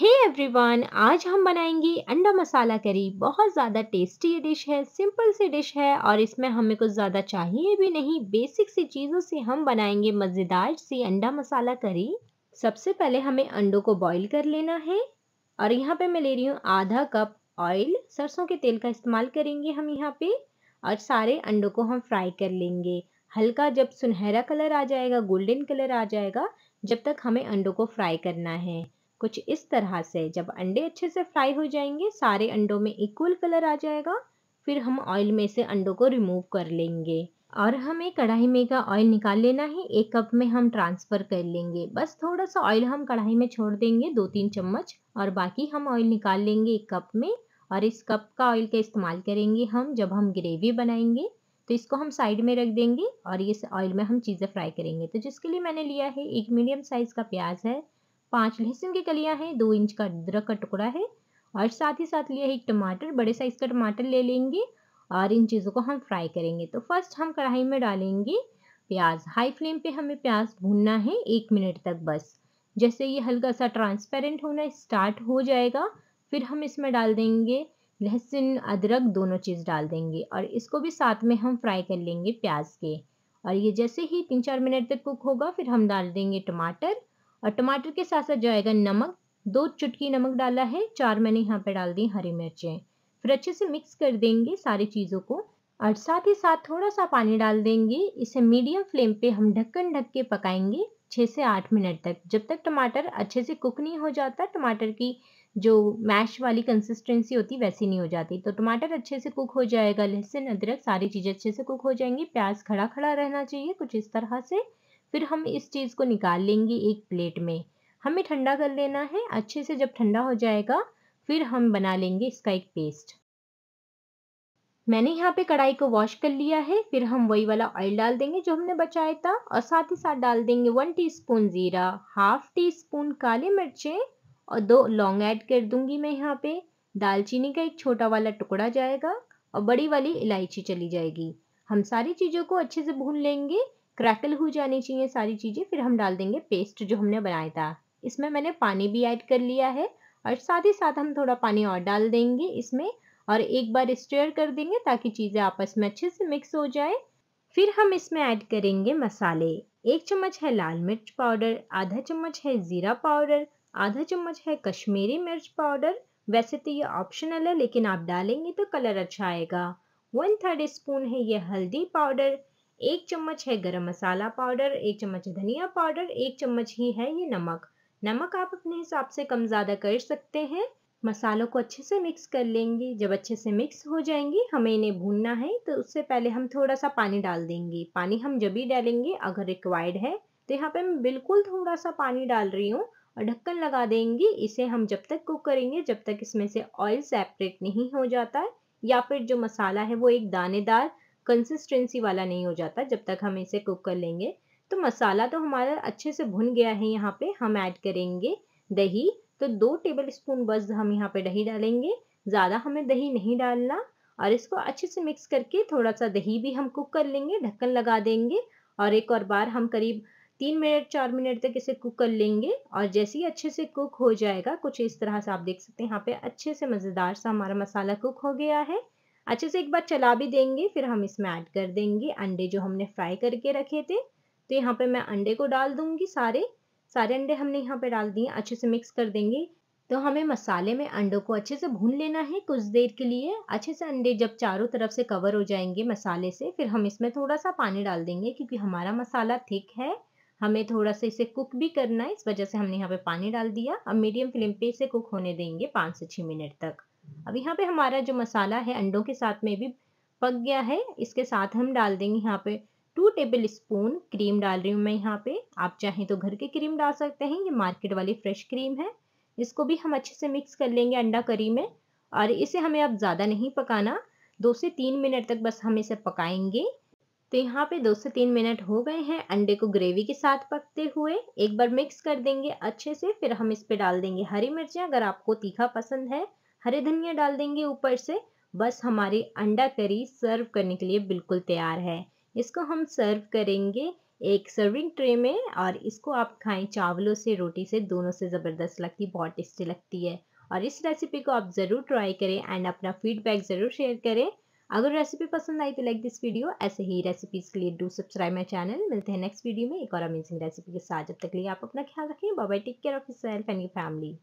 हे hey everyone आज हम बनाएंगे अंडा मसाला करी बहुत ज़्यादा टेस्टी ये डिश है सिंपल सी डिश है और इसमें हमें कुछ ज़्यादा चाहिए भी नहीं बेसिक सी चीज़ों से हम बनाएंगे मज़ेदार सी अंडा मसाला करी सबसे पहले हमें अंडों को बॉईल कर लेना है और यहाँ पे मैं ले रही हूँ आधा कप ऑयल सरसों के तेल का इस्तेमाल करेंगे हम यहाँ पर और सारे अंडों को हम फ्राई कर लेंगे हल्का जब सुनहरा कलर आ जाएगा गोल्डन कलर आ जाएगा जब तक हमें अंडों को फ्राई करना है कुछ इस तरह से जब अंडे अच्छे से फ्राई हो जाएंगे सारे अंडों में इक्वल कलर आ जाएगा फिर हम ऑयल में से अंडों को रिमूव कर लेंगे और हमें कढ़ाई में का ऑयल निकाल लेना है एक कप में हम ट्रांसफ़र कर लेंगे बस थोड़ा सा ऑयल हम कढ़ाई में छोड़ देंगे दो तीन चम्मच और बाकी हम ऑयल निकाल लेंगे एक कप में और इस कप का ऑयल का इस्तेमाल करेंगे हम जब हम ग्रेवी बनाएंगे तो इसको हम साइड में रख देंगे और इस ऑयल में हम चीज़ें फ्राई करेंगे तो जिसके लिए मैंने लिया है एक मीडियम साइज़ का प्याज है पांच लहसुन की कलियां हैं दो इंच का अदरक का टुकड़ा है और साथ ही साथ लिया है एक टमाटर बड़े साइज का टमाटर ले लेंगे और इन चीज़ों को हम फ्राई करेंगे तो फर्स्ट हम कढ़ाई में डालेंगे प्याज हाई फ्लेम पे हमें प्याज भूनना है एक मिनट तक बस जैसे ये हल्का सा ट्रांसपेरेंट होना स्टार्ट हो जाएगा फिर हम इसमें डाल देंगे लहसुन अदरक दोनों चीज़ डाल देंगे और इसको भी साथ में हम फ्राई कर लेंगे प्याज के और ये जैसे ही तीन चार मिनट तक कुक होगा फिर हम डाल देंगे टमाटर और टमाटर के साथ साथ जाएगा नमक दो चुटकी नमक डाला है चार मैंने यहाँ पे डाल दी हरी मिर्चें फिर अच्छे से मिक्स कर देंगे सारी चीज़ों को और साथ ही साथ थोड़ा सा पानी डाल देंगे इसे मीडियम फ्लेम पे हम ढक्कन ढक के पकाएंगे छः से आठ मिनट तक जब तक टमाटर अच्छे से कुक नहीं हो जाता टमाटर की जो मैश वाली कंसिस्टेंसी होती वैसी नहीं हो जाती तो टमाटर अच्छे से कुक हो जाएगा लहसुन अदरक सारी चीज़ें अच्छे से कुक हो जाएंगी प्याज खड़ा खड़ा रहना चाहिए कुछ इस तरह से फिर हम इस चीज़ को निकाल लेंगे एक प्लेट में हमें ठंडा कर लेना है अच्छे से जब ठंडा हो जाएगा फिर हम बना लेंगे इसका एक पेस्ट मैंने यहाँ पे कढ़ाई को वॉश कर लिया है फिर हम वही वाला ऑयल डाल देंगे जो हमने बचाया था और साथ ही साथ डाल देंगे वन टीस्पून ज़ीरा हाफ टी स्पून काले मिर्चें और दो लौंग ऐड कर दूंगी मैं यहाँ पे दालचीनी का एक छोटा वाला टुकड़ा जाएगा और बड़ी वाली इलायची चली जाएगी हम सारी चीज़ों को अच्छे से भून लेंगे क्रैकल हो जानी चाहिए सारी चीज़ें फिर हम डाल देंगे पेस्ट जो हमने बनाया था इसमें मैंने पानी भी ऐड कर लिया है और साथ ही साथ हम थोड़ा पानी और डाल देंगे इसमें और एक बार स्टेयर कर देंगे ताकि चीज़ें आपस में अच्छे से मिक्स हो जाए फिर हम इसमें ऐड करेंगे मसाले एक चम्मच है लाल मिर्च पाउडर आधा चम्मच है ज़ीरा पाउडर आधा चम्मच है कश्मीरी मिर्च पाउडर वैसे तो ये ऑप्शनल है लेकिन आप डालेंगे तो कलर अच्छा आएगा वन थर्ड स्पून है ये हल्दी पाउडर एक चम्मच है गरम मसाला पाउडर एक चम्मच है धनिया पाउडर एक चम्मच ही है ये नमक नमक आप अपने हिसाब से कम ज़्यादा कर सकते हैं मसालों को अच्छे से मिक्स कर लेंगे जब अच्छे से मिक्स हो जाएंगे हमें इन्हें भूनना है तो उससे पहले हम थोड़ा सा पानी डाल देंगे पानी हम जब ही डालेंगे अगर रिक्वायर्ड है तो यहाँ पे मैं बिल्कुल थोड़ा सा पानी डाल रही हूँ और ढक्कन लगा देंगे इसे हम जब तक कुक करेंगे जब तक इसमें से ऑयल सेपरेट नहीं हो जाता है या फिर जो मसाला है वो एक दानेदार कंसिस्टेंसी वाला नहीं हो जाता जब तक हम इसे कुक कर लेंगे तो मसाला तो हमारा अच्छे से भुन गया है यहाँ पे हम ऐड करेंगे दही तो दो टेबल स्पून बस हम यहाँ पे दही डालेंगे ज़्यादा हमें दही नहीं डालना और इसको अच्छे से मिक्स करके थोड़ा सा दही भी हम कुक कर लेंगे ढक्कन लगा देंगे और एक और बार हम करीब तीन मिनट चार मिनट तक इसे कुक कर लेंगे और जैसे ही अच्छे से कुक हो जाएगा कुछ इस तरह से आप देख सकते हैं यहाँ पे अच्छे से मज़ेदार सा हमारा मसाला कुक हो गया है अच्छे से एक बार चला भी देंगे फिर हम इसमें ऐड कर देंगे अंडे जो हमने फ्राई करके रखे थे तो यहाँ पे मैं अंडे को डाल दूंगी सारे सारे अंडे हमने यहाँ पे डाल दिए अच्छे से मिक्स कर देंगे तो हमें मसाले में अंडों को अच्छे से भून लेना है कुछ देर के लिए अच्छे से अंडे जब चारों तरफ से कवर हो जाएंगे मसाले से फिर हम इसमें थोड़ा सा पानी डाल देंगे क्योंकि हमारा मसाला थिक है हमें थोड़ा सा इसे कुक भी करना है इस वजह से हमने यहाँ पे पानी डाल दिया अब मीडियम फ्लेम पे इसे कुक होने देंगे पाँच से छः मिनट तक अब यहाँ पे हमारा जो मसाला है अंडों के साथ में भी पक गया है इसके साथ हम डाल देंगे यहाँ पे टू टेबल स्पून क्रीम डाल रही हूँ मैं यहाँ पे आप चाहें तो घर की क्रीम डाल सकते हैं ये मार्केट वाली फ्रेश क्रीम है इसको भी हम अच्छे से मिक्स कर लेंगे अंडा करी में और इसे हमें अब ज़्यादा नहीं पकाना दो से तीन मिनट तक बस हम इसे पकाएंगे तो यहाँ पे दो से तीन मिनट हो गए हैं अंडे को ग्रेवी के साथ पकते हुए एक बार मिक्स कर देंगे अच्छे से फिर हम इस पर डाल देंगे हरी मिर्चें अगर आपको तीखा पसंद है हरे धनिया डाल देंगे ऊपर से बस हमारी अंडा करी सर्व करने के लिए बिल्कुल तैयार है इसको हम सर्व करेंगे एक सर्विंग ट्रे में और इसको आप खाएं चावलों से रोटी से दोनों से ज़बरदस्त लगती बहुत टेस्टी लगती है और इस रेसिपी को आप ज़रूर ट्राई करें एंड अपना फीडबैक ज़रूर शेयर करें अगर रेसिपी पसंद आई तो लाइक दिस वीडियो ऐसे ही रेसिपीज़ के लिए डू सब्सक्राइब माई चैनल मिलते हैं नेक्स्ट वीडियो में एक और अमेजिंग रेसिपी के साथ जब तक लिए आप अपना ख्याल रखें बाबा take care of self and your family